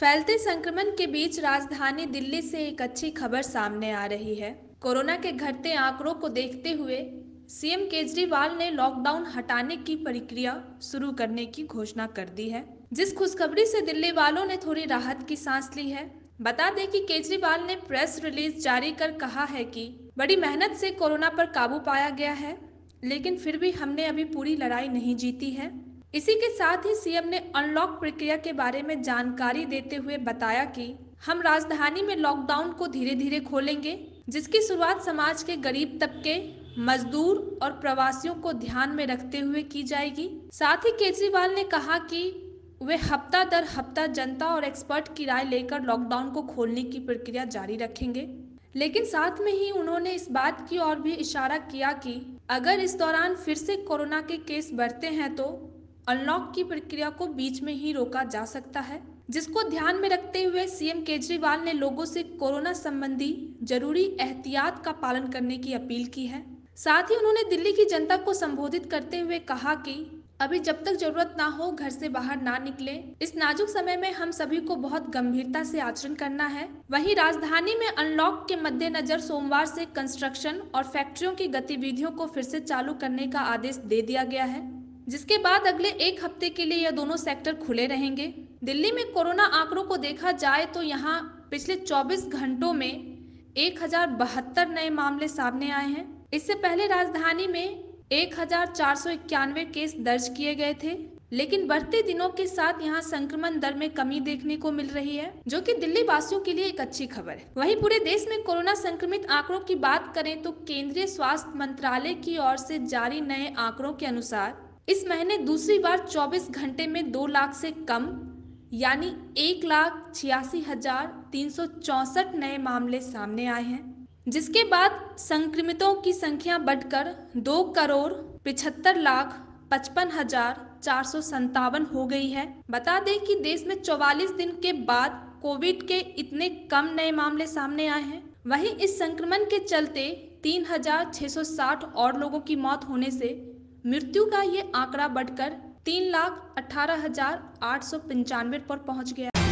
फैलते संक्रमण के बीच राजधानी दिल्ली से एक अच्छी खबर सामने आ रही है कोरोना के घटते आंकड़ों को देखते हुए सीएम केजरीवाल ने लॉकडाउन हटाने की प्रक्रिया शुरू करने की घोषणा कर दी है जिस खुशखबरी से दिल्ली वालों ने थोड़ी राहत की सांस ली है बता दें कि केजरीवाल ने प्रेस रिलीज जारी कर कहा है कि बड़ी मेहनत से कोरोना पर काबू पाया गया है लेकिन फिर भी हमने अभी पूरी लड़ाई नहीं जीती है इसी के साथ ही सीएम ने अनलॉक प्रक्रिया के बारे में जानकारी देते हुए बताया कि हम राजधानी में लॉकडाउन को धीरे धीरे खोलेंगे जिसकी शुरुआत समाज के गरीब तबके मजदूर और प्रवासियों को ध्यान में रखते हुए की जाएगी साथ ही केजरीवाल ने कहा कि वे हफ्ता दर हफ्ता जनता और एक्सपर्ट की राय लेकर लॉकडाउन को खोलने की प्रक्रिया जारी रखेंगे लेकिन साथ में ही उन्होंने इस बात की ओर भी इशारा किया कि अगर इस दौरान फिर से कोरोना के केस बढ़ते हैं तो अनलॉक की प्रक्रिया को बीच में ही रोका जा सकता है जिसको ध्यान में रखते हुए सीएम केजरीवाल ने लोगों से कोरोना संबंधी जरूरी एहतियात का पालन करने की अपील की है साथ ही उन्होंने दिल्ली की जनता को संबोधित करते हुए कहा कि अभी जब तक जरूरत ना हो घर से बाहर ना निकले इस नाजुक समय में हम सभी को बहुत गंभीरता से आचरण करना है वहीं राजधानी में अनलॉक के मद्देनजर सोमवार से कंस्ट्रक्शन और फैक्ट्रियों की गतिविधियों को फिर से चालू करने का आदेश दे दिया गया है जिसके बाद अगले एक हफ्ते के लिए यह दोनों सेक्टर खुले रहेंगे दिल्ली में कोरोना आंकड़ों को देखा जाए तो यहाँ पिछले 24 घंटों में एक नए मामले सामने आए हैं इससे पहले राजधानी में एक केस दर्ज किए गए थे लेकिन बढ़ते दिनों के साथ यहाँ संक्रमण दर में कमी देखने को मिल रही है जो कि दिल्ली वासियों के लिए एक अच्छी खबर है वहीं पूरे देश में कोरोना संक्रमित आंकड़ों की बात करें तो केंद्रीय स्वास्थ्य मंत्रालय की ओर से जारी नए आंकड़ों के अनुसार इस महीने दूसरी बार 24 घंटे में दो लाख से कम यानी एक लाख छियासी हजार तीन सौ चौसठ नए मामले सामने आए हैं जिसके बाद संक्रमितों की संख्या बढ़कर दो करोड़ पिछहत्तर लाख पचपन हजार चार सौ संतावन हो गई है बता दें कि देश में 44 दिन के बाद कोविड के इतने कम नए मामले सामने आए हैं वहीं इस संक्रमण के चलते 3,660 और लोगों की मौत होने से मृत्यु का ये आंकड़ा बढ़कर तीन लाख अठारह हजार आठ सौ पंचानवे पर पहुंच गया